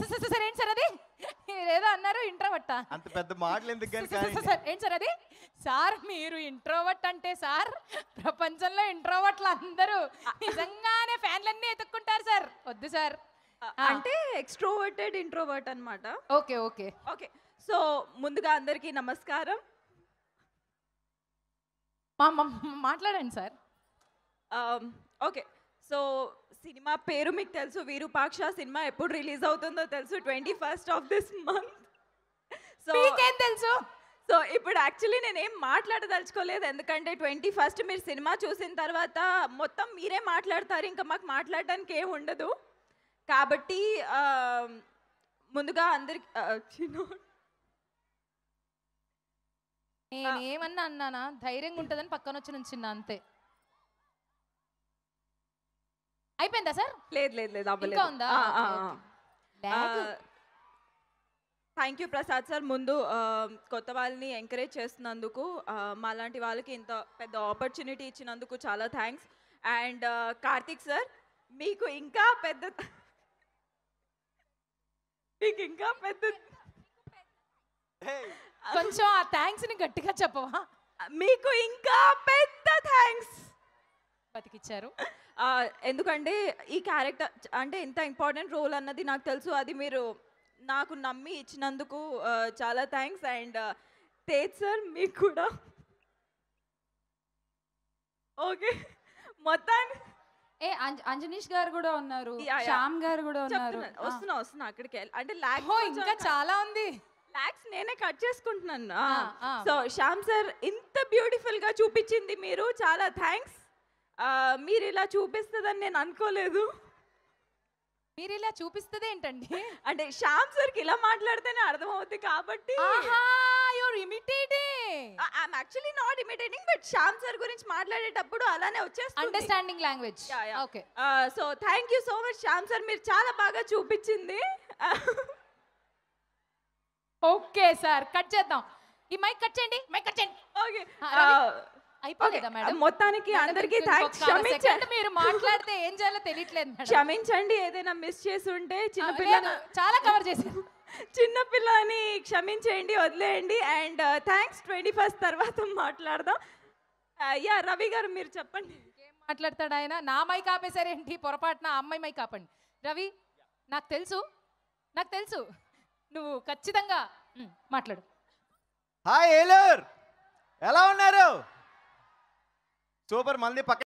sir ఏంటి sir అది ఏదో అన్నారు ఇంట్రోవర్ట్ అంత పెద్ద మాటలు ఎందుకు సార్ ఏంటి సార్ అది సార్ మీరు ఇంట్రోవర్ట్ అంటే సార్ ప్రపంచంలో ఇంట్రోవట్లు అందరూ నిజంగానే ఫ్యాన్లన్నీ ఎతుక్కుంటారు సార్ వద్దు సార్ అంటే ఎక్స్ట్రోవర్టెడ్ ఇంట్రోవర్ట్ అనమాట ఓకే ఓకే ఓకే సో ముందుగా అందరికీ నమస్కారం మాట్లాడండి సార్ ఓకే సో సినిమా పేరు మీకు తెలుసు వీరుపాక్ష సినిమా ఎప్పుడు రిలీజ్ అవుతుందో తెలుసు twenty first of this month so మీకేం తెలుసు సో ఇప్పుడు యాక్చువల్లీ నేనేం మాట్లాడదలుచుకోలేదు ఎందుకంటే ట్వంటీ ఫస్ట్ మీరు సినిమా చూసిన తర్వాత మొత్తం మీరే మాట్లాడతారు ఇంకా మాకు మాట్లాడడానికి ఏం ఉండదు కాబట్టి ముందుగా అందరికి ఏమన్నా అన్నానా ధైర్యంగా ఉంటుందని పక్కన వచ్చి చిన్న అంతే అయిపోయిందా సార్ లేదు లేదు లేదు అవ్వలేదు ఇంకా ఉందా థ్యాంక్ యూ ప్రసాద్ సార్ ముందు కొత్త వాళ్ళని ఎంకరేజ్ చేస్తున్నందుకు మాలాంటి వాళ్ళకి ఇంత పెద్ద ఆపర్చునిటీ ఇచ్చినందుకు చాలా థ్యాంక్స్ అండ్ కార్తిక్ సార్ మీకు ఇంకా పెద్ద మీకు ఇంకా పెద్ద కొంచెం ఆ థ్యాంక్స్ ని గట్టిగా చెప్పవా మీకు ఇంకా పెద్ద థ్యాంక్స్ బతికిచ్చారు ఎందుకంటే ఈ క్యారెక్టర్ అంటే ఎంత ఇంపార్టెంట్ రోల్ అన్నది నాకు తెలుసు అది మీరు నాకు నమ్మి ఇచ్చినందుకు చాలా థ్యాంక్స్ అండ్ తేజ్ సార్ మీకు కూడా ఓకే మొత్తాన్ని ఏ అంజనీష్ గారు కూడా ఉన్నారు శ్యామ్ గారు కూడా ఉన్నారు వస్తున్నా వస్తున్నా అక్కడికి అంటే లాగ్ ఇంకా చాలా ఉంది లాక్స్ నేనే కట్ చేసుకుంటున్నాను సో శ్యామ్ సార్ ఇంత బ్యూటిఫుల్ గా చూపించింది మీరు చాలా థ్యాంక్స్ మీరు ఇలా చూపిస్తుందని నేను అనుకోలేదు మీరు ఇలా చూపిస్తుంది ఏంటండి అంటే శ్యామ్ సార్ కి ఇలా మాట్లాడితేనే అర్థమవుతుంది కాబట్టి I'm actually not imitating but Shyam sir గురించి మాట్లాడేటప్పుడు అలానే వచ్చేస్తుంది understanding language okay so thank you so much Shyam sir మీరు చాలా బాగా చూపించింది ఓకే సార్ కట్ చేద్దాం ఈ మైక్ కట్ చేయండి మైక్ కట్ చేయండి ఓకే అయిపోలేదా మేడం మొత్తానికి అందరికీ థ్యాంక్స్ క్షమించండి మీరు మాట్లాడితే ఏం చేయాలో తెలియట్లేదు క్షమించండి ఏదైనా మిస్ చేసి ఉంటే చిన్న పిల్లలు చాలా కవర్ చేశారు చిన్నపిల్లని క్షమించేయండి వదిలేయండి అండ్ థ్యాంక్స్ ట్వంటీ ఫస్ట్ తర్వాత మాట్లాడదాం uh, యా రవి గారు మీరు చెప్పండి ఏం మాట్లాడతాడు ఆయన నా మై కాపేశారేంటి పొరపాటున అమ్మాయి మై కాపండి రవి నాకు తెలుసు నాకు తెలుసు నువ్వు ఖచ్చితంగా మాట్లాడు హాయ్ ఏలూర్ ఎలా ఉన్నారు सूपर मल्ल पक